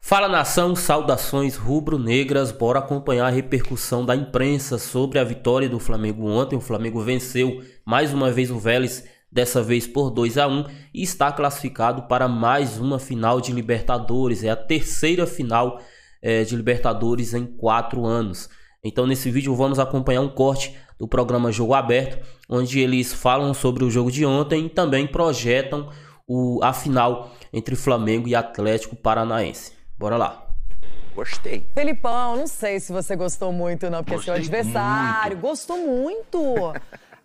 Fala nação, saudações rubro-negras. Bora acompanhar a repercussão da imprensa sobre a vitória do Flamengo ontem. O Flamengo venceu mais uma vez o Vélez, dessa vez por 2 a 1 e está classificado para mais uma final de Libertadores. É a terceira final é, de Libertadores em quatro anos. Então, nesse vídeo, vamos acompanhar um corte do programa Jogo Aberto, onde eles falam sobre o jogo de ontem e também projetam o, a final entre Flamengo e Atlético Paranaense. Bora lá. Gostei. Felipão, não sei se você gostou muito, não, porque é seu adversário muito. gostou muito.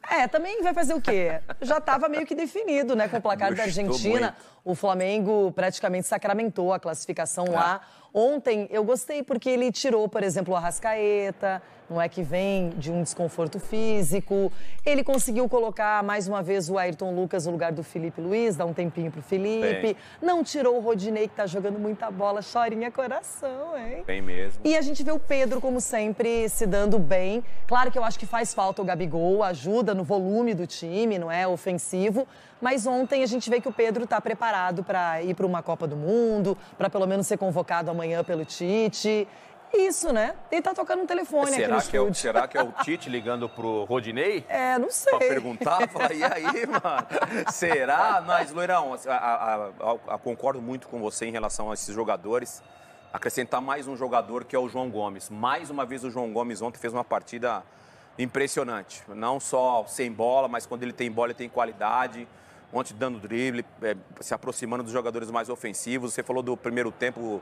É, também vai fazer o quê? Já estava meio que definido, né? Com o placar Gostou da Argentina. Muito. O Flamengo praticamente sacramentou a classificação lá. Ah. Ontem eu gostei porque ele tirou, por exemplo, o Arrascaeta, não é que vem de um desconforto físico. Ele conseguiu colocar mais uma vez o Ayrton Lucas no lugar do Felipe Luiz, dá um tempinho pro Felipe. Bem. Não tirou o Rodinei, que tá jogando muita bola, chorinha coração, hein? Bem mesmo. E a gente vê o Pedro, como sempre, se dando bem. Claro que eu acho que faz falta o Gabigol, ajuda no volume do time, não é? Ofensivo. Mas ontem a gente vê que o Pedro está preparado para ir para uma Copa do Mundo, para pelo menos ser convocado amanhã pelo Tite. Isso, né? Ele tá tocando um telefone será aqui que É o, será que é o é Tite ligando pro Rodinei? É, não sei. Pra perguntar, falar, e aí, mano? Será? Mas, Loirão, assim, a, a, a, concordo muito com você em relação a esses jogadores. Acrescentar mais um jogador que é o João Gomes. Mais uma vez o João Gomes ontem fez uma partida impressionante. Não só sem bola, mas quando ele tem bola, ele tem qualidade ontem dando drible, é, se aproximando dos jogadores mais ofensivos. Você falou do primeiro tempo. O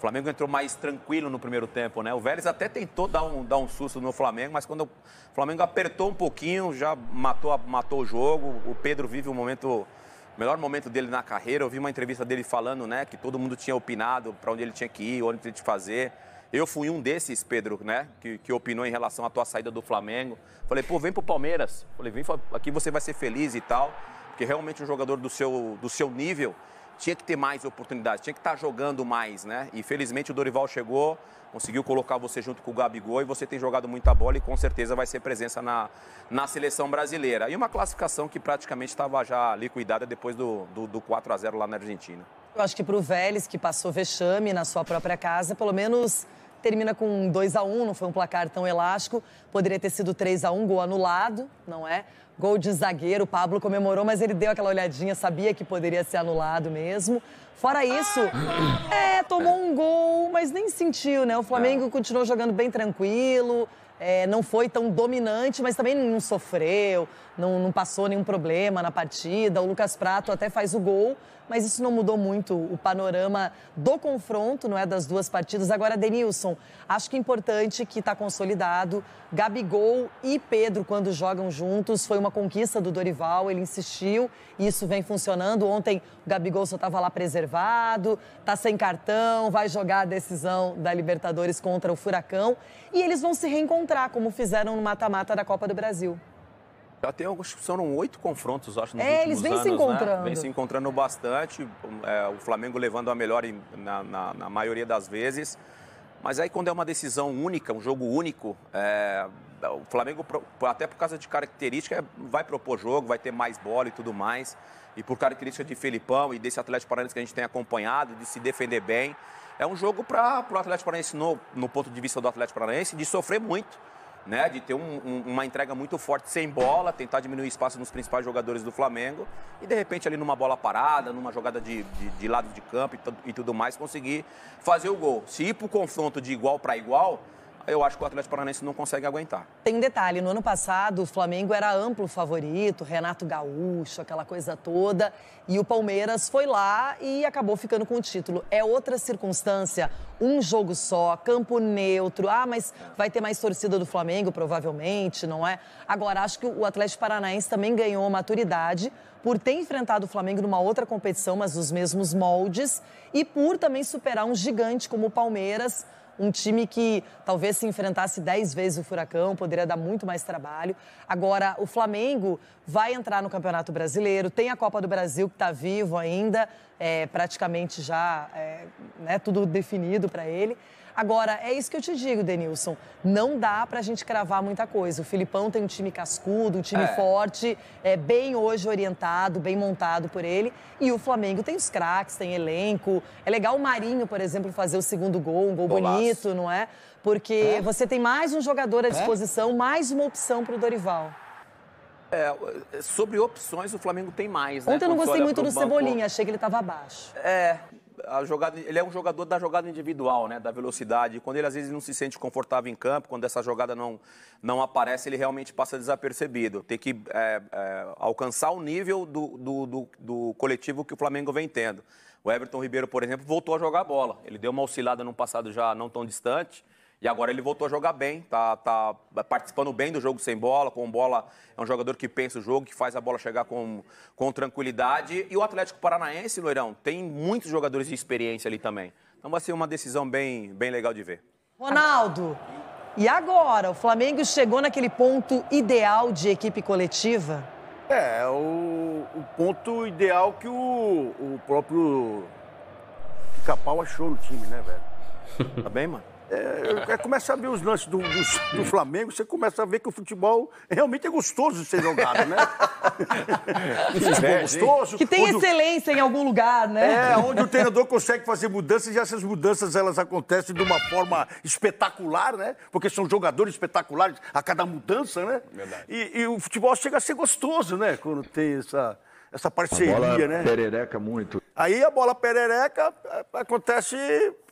Flamengo entrou mais tranquilo no primeiro tempo, né? O Vélez até tentou dar um, dar um susto no Flamengo, mas quando o Flamengo apertou um pouquinho, já matou, matou o jogo. O Pedro vive um momento melhor momento dele na carreira. Eu vi uma entrevista dele falando, né, que todo mundo tinha opinado para onde ele tinha que ir, onde ele tinha que fazer. Eu fui um desses, Pedro, né, que, que opinou em relação à tua saída do Flamengo. Falei, pô, vem pro Palmeiras. Falei, vem aqui você vai ser feliz e tal. Porque realmente um jogador do seu, do seu nível tinha que ter mais oportunidades, tinha que estar tá jogando mais, né? E felizmente o Dorival chegou, conseguiu colocar você junto com o Gabigol e você tem jogado muita bola e com certeza vai ser presença na, na seleção brasileira. E uma classificação que praticamente estava já liquidada depois do, do, do 4 a 0 lá na Argentina. Eu acho que para o Vélez, que passou vexame na sua própria casa, pelo menos termina com 2 a 1 não foi um placar tão elástico. Poderia ter sido 3 a 1 gol anulado, não é? Gol de zagueiro, Pablo comemorou, mas ele deu aquela olhadinha, sabia que poderia ser anulado mesmo. Fora isso, é, tomou um gol, mas nem sentiu, né? O Flamengo continuou jogando bem tranquilo, é, não foi tão dominante, mas também não sofreu, não, não passou nenhum problema na partida. O Lucas Prato até faz o gol, mas isso não mudou muito o panorama do confronto, não é? Das duas partidas. Agora, Denilson, acho que é importante que está consolidado. Gabigol e Pedro, quando jogam juntos, foi uma uma conquista do Dorival, ele insistiu e isso vem funcionando. Ontem o Gabigol só estava lá preservado, tá sem cartão, vai jogar a decisão da Libertadores contra o Furacão e eles vão se reencontrar, como fizeram no mata-mata da Copa do Brasil. Já tem alguns, foram oito confrontos, acho, nos é, eles vêm se né? encontrando. Né? Vem se encontrando bastante, é, o Flamengo levando a melhor em, na, na, na maioria das vezes. Mas aí quando é uma decisão única, um jogo único, é, o Flamengo, até por causa de característica, vai propor jogo, vai ter mais bola e tudo mais. E por característica de Felipão e desse Atlético Paranaense que a gente tem acompanhado, de se defender bem, é um jogo para o Atlético Paranaense, no, no ponto de vista do Atlético Paranaense, de sofrer muito. Né, de ter um, um, uma entrega muito forte sem bola, tentar diminuir espaço nos principais jogadores do Flamengo e de repente ali numa bola parada, numa jogada de, de, de lado de campo e, e tudo mais, conseguir fazer o gol. Se ir para o confronto de igual para igual, eu acho que o Atlético Paranaense não consegue aguentar. Tem um detalhe, no ano passado o Flamengo era amplo favorito, Renato Gaúcho, aquela coisa toda, e o Palmeiras foi lá e acabou ficando com o título. É outra circunstância, um jogo só, campo neutro. Ah, mas vai ter mais torcida do Flamengo provavelmente, não é? Agora acho que o Atlético Paranaense também ganhou maturidade por ter enfrentado o Flamengo numa outra competição, mas nos mesmos moldes, e por também superar um gigante como o Palmeiras um time que talvez se enfrentasse 10 vezes o Furacão, poderia dar muito mais trabalho. Agora, o Flamengo vai entrar no Campeonato Brasileiro, tem a Copa do Brasil que está vivo ainda, é, praticamente já é, né, tudo definido para ele. Agora, é isso que eu te digo, Denilson. Não dá pra gente cravar muita coisa. O Filipão tem um time cascudo, um time é. forte, é bem hoje orientado, bem montado por ele. E o Flamengo tem os craques, tem elenco. É legal o Marinho, por exemplo, fazer o segundo gol, um gol Golaço. bonito, não é? Porque é. você tem mais um jogador à é. disposição, é. mais uma opção pro Dorival. É, sobre opções, o Flamengo tem mais, né? Ontem eu não gostei muito do banco... Cebolinha, achei que ele estava abaixo. É, a jogada, ele é um jogador da jogada individual, né? Da velocidade. Quando ele às vezes não se sente confortável em campo, quando essa jogada não, não aparece, ele realmente passa desapercebido. Tem que é, é, alcançar o nível do, do, do, do coletivo que o Flamengo vem tendo. O Everton Ribeiro, por exemplo, voltou a jogar bola. Ele deu uma oscilada no passado já não tão distante. E agora ele voltou a jogar bem, tá, tá participando bem do jogo sem bola, com bola. É um jogador que pensa o jogo, que faz a bola chegar com, com tranquilidade. E o Atlético Paranaense, Loirão, tem muitos jogadores de experiência ali também. Então vai ser uma decisão bem, bem legal de ver. Ronaldo, e agora? O Flamengo chegou naquele ponto ideal de equipe coletiva? É, é o, o ponto ideal que o, o próprio Capau achou no time, né, velho? Tá bem, mano? É, é, começa a ver os lances do, do, do, Flamengo, você começa a ver que o futebol realmente é gostoso de ser jogado, né? O futebol é, é gostoso. Que tem excelência o... em algum lugar, né? É, onde o treinador consegue fazer mudanças e essas mudanças elas acontecem de uma forma espetacular, né? Porque são jogadores espetaculares a cada mudança, né? Verdade. E, e o futebol chega a ser gostoso, né? Quando tem essa essa parceria, a bola né? Perereca muito. Aí a bola perereca é, acontece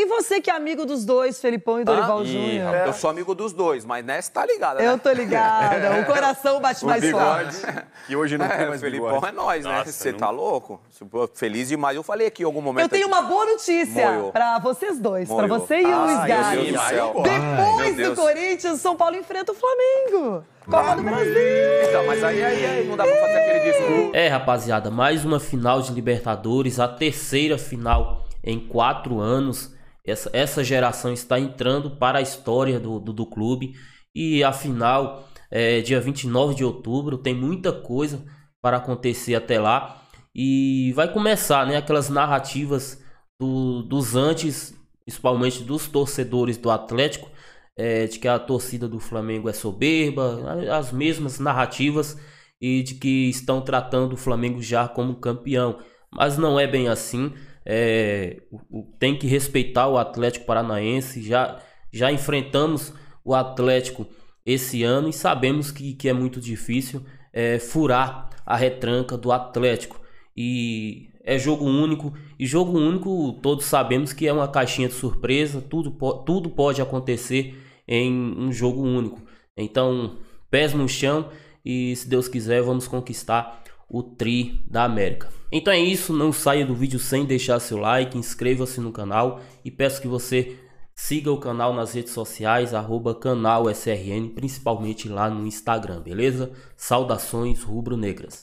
E você que é amigo dos dois, Felipão e tá? Dorival ah, Júnior? Eu é. sou amigo dos dois, mas nessa tá ligada, né? Eu tô ligada. O coração bate o mais forte. E hoje não é, tem mais Felipão bigode. é nós, né? você não... tá louco? Tipo, feliz demais. Eu falei aqui em algum momento. Eu tenho uma boa notícia para pra vocês dois, para pra você e o ah, Luiz Gari. Depois do Corinthians, São Paulo enfrenta o Flamengo. Copa do Brasil! Então, mas aí, aí, aí, não dá pra fazer aquele discurso. É, rapaziada, mais uma final de Libertadores, a terceira final em quatro anos. Essa, essa geração está entrando para a história do, do, do clube. E afinal, é, dia 29 de outubro, tem muita coisa para acontecer até lá. E vai começar né, aquelas narrativas do, dos antes, principalmente dos torcedores do Atlético, é, de que a torcida do Flamengo é soberba, as mesmas narrativas e de que estão tratando o Flamengo já como campeão. Mas não é bem assim. É, tem que respeitar o Atlético Paranaense. Já, já enfrentamos o Atlético esse ano e sabemos que, que é muito difícil é, furar a retranca do Atlético. E é jogo único. E jogo único, todos sabemos que é uma caixinha de surpresa. Tudo, tudo pode acontecer em um jogo único. Então, pés no chão e se Deus quiser, vamos conquistar o Tri da América. Então é isso, não saia do vídeo sem deixar seu like, inscreva-se no canal e peço que você siga o canal nas redes sociais, arroba canal SRN, principalmente lá no Instagram, beleza? Saudações rubro-negras.